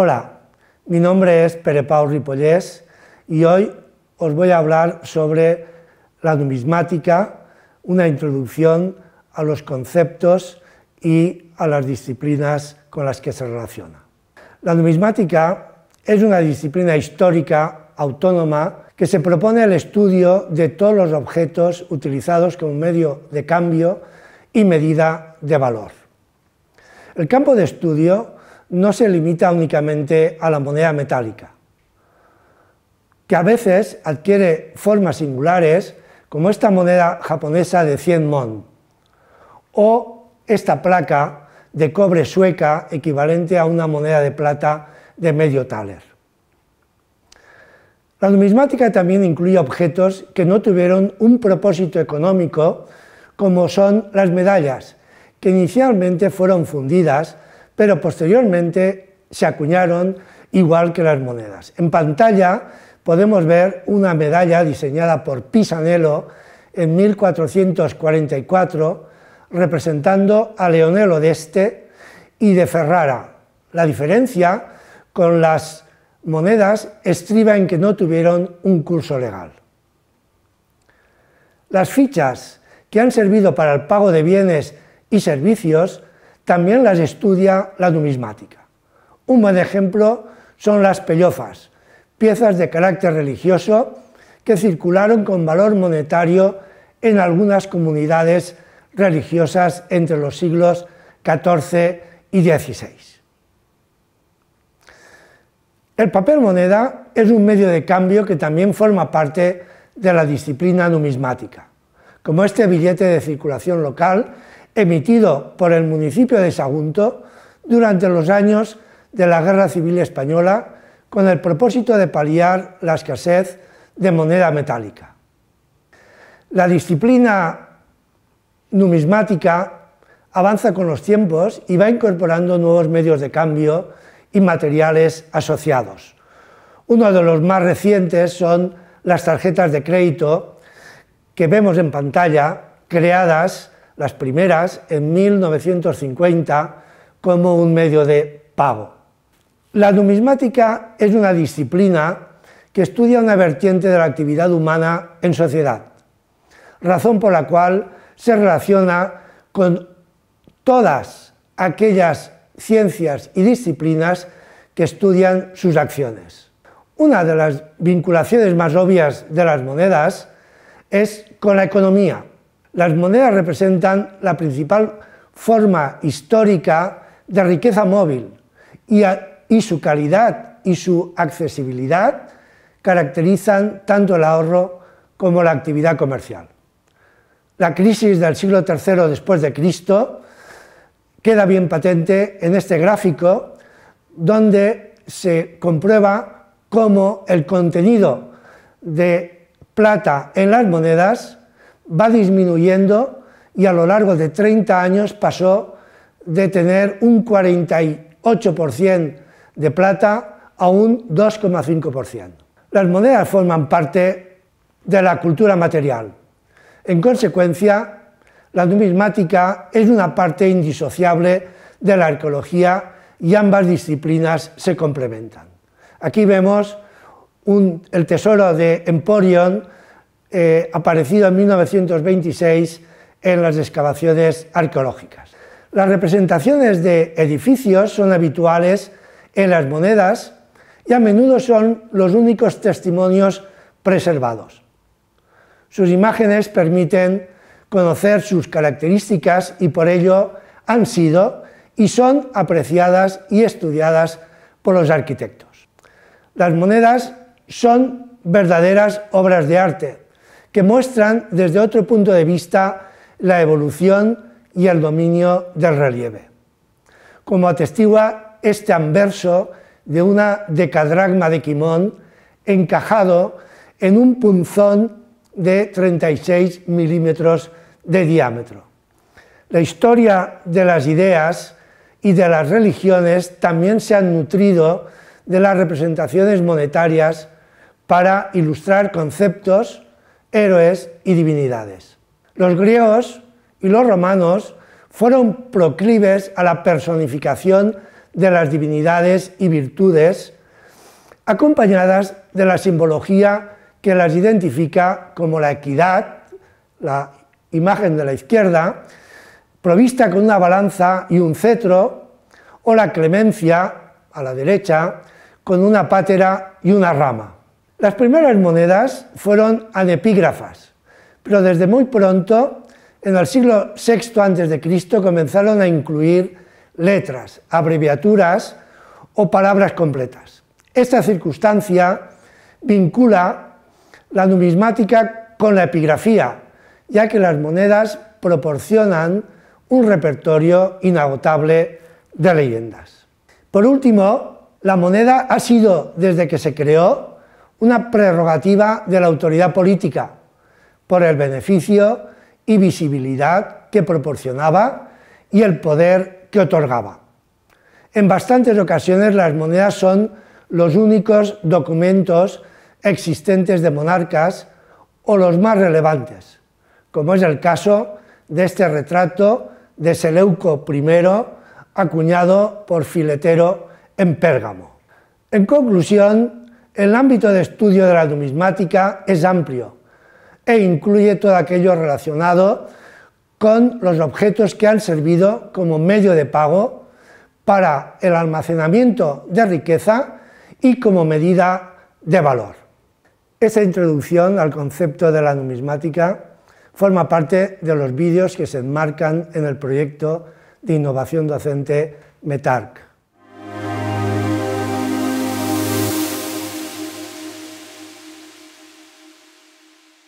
Hola, mi nombre es Pere Pau Ripollés y hoy os voy a hablar sobre la numismática, una introducción a los conceptos y a las disciplinas con las que se relaciona. La numismática es una disciplina histórica autónoma que se propone el estudio de todos los objetos utilizados como medio de cambio y medida de valor. El campo de estudio no se limita únicamente a la moneda metálica, que a veces adquiere formas singulares, como esta moneda japonesa de 100 mon, o esta placa de cobre sueca equivalente a una moneda de plata de medio taler. La numismática también incluye objetos que no tuvieron un propósito económico, como son las medallas, que inicialmente fueron fundidas pero posteriormente se acuñaron igual que las monedas. En pantalla podemos ver una medalla diseñada por Pisanello en 1444 representando a Leonello d'Este y de Ferrara. La diferencia con las monedas estriba en que no tuvieron un curso legal. Las fichas que han servido para el pago de bienes y servicios también las estudia la numismática. Un buen ejemplo son las pellofas, piezas de carácter religioso que circularon con valor monetario en algunas comunidades religiosas entre los siglos XIV y XVI. El papel moneda es un medio de cambio que también forma parte de la disciplina numismática, como este billete de circulación local emitido por el municipio de Sagunto durante los años de la Guerra Civil Española con el propósito de paliar la escasez de moneda metálica. La disciplina numismática avanza con los tiempos y va incorporando nuevos medios de cambio y materiales asociados. Uno de los más recientes son las tarjetas de crédito que vemos en pantalla, creadas las primeras en 1950 como un medio de pago. La numismática es una disciplina que estudia una vertiente de la actividad humana en sociedad, razón por la cual se relaciona con todas aquellas ciencias y disciplinas que estudian sus acciones. Una de las vinculaciones más obvias de las monedas es con la economía, las monedas representan la principal forma histórica de riqueza móvil y, su calidad y su accesibilidad caracterizan tanto el ahorro como la actividad comercial. La crisis del siglo III después de Cristo queda bien patente en este gráfico donde se comprueba cómo el contenido de plata en las monedas va disminuyendo y a lo largo de 30 años pasó de tener un 48% de plata a un 2,5%. Las monedas forman parte de la cultura material. En consecuencia, la numismática es una parte indisociable de la arqueología y ambas disciplinas se complementan. Aquí vemos el tesoro de Emporion eh, aparecido en 1926 en las excavaciones arqueológicas. Las representaciones de edificios son habituales en las monedas y a menudo son los únicos testimonios preservados. Sus imágenes permiten conocer sus características y por ello han sido y son apreciadas y estudiadas por los arquitectos. Las monedas son verdaderas obras de arte, que muestran desde otro punto de vista la evolución y el dominio del relieve, como atestigua este anverso de una decadragma de Quimón encajado en un punzón de 36 milímetros de diámetro. La historia de las ideas y de las religiones también se han nutrido de las representaciones monetarias para ilustrar conceptos héroes y divinidades. Los griegos y los romanos fueron proclives a la personificación de las divinidades y virtudes, acompañadas de la simbología que las identifica como la equidad, la imagen de la izquierda, provista con una balanza y un cetro, o la clemencia, a la derecha, con una pátera y una rama. Las primeras monedas fueron anepígrafas, pero desde muy pronto, en el siglo VI a.C., comenzaron a incluir letras, abreviaturas o palabras completas. Esta circunstancia vincula la numismática con la epigrafía, ya que las monedas proporcionan un repertorio inagotable de leyendas. Por último, la moneda ha sido, desde que se creó, una prerrogativa de la autoridad política por el beneficio y visibilidad que proporcionaba y el poder que otorgaba. En bastantes ocasiones las monedas son los únicos documentos existentes de monarcas o los más relevantes, como es el caso de este retrato de Seleuco I acuñado por Filetero en Pérgamo. En conclusión, el ámbito de estudio de la numismática es amplio e incluye todo aquello relacionado con los objetos que han servido como medio de pago para el almacenamiento de riqueza y como medida de valor. Esa introducción al concepto de la numismática forma parte de los vídeos que se enmarcan en el proyecto de innovación docente METARC.